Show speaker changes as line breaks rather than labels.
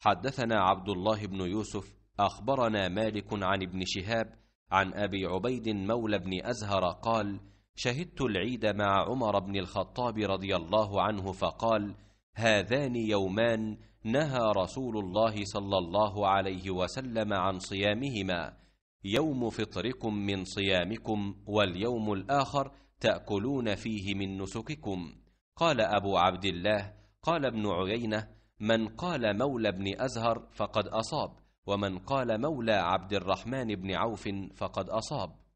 حدثنا عبد الله بن
يوسف اخبرنا مالك عن ابن شهاب عن ابي عبيد مولى بن ازهر قال شهدت العيد مع عمر بن الخطاب رضي الله عنه فقال هذان يومان نهى رسول الله صلى الله عليه وسلم عن صيامهما يوم فطركم من صيامكم واليوم الاخر تاكلون فيه من نسككم قال ابو عبد الله قال ابن عيينه من قال مولى بن أزهر فقد أصاب
ومن قال مولى عبد الرحمن بن عوف فقد أصاب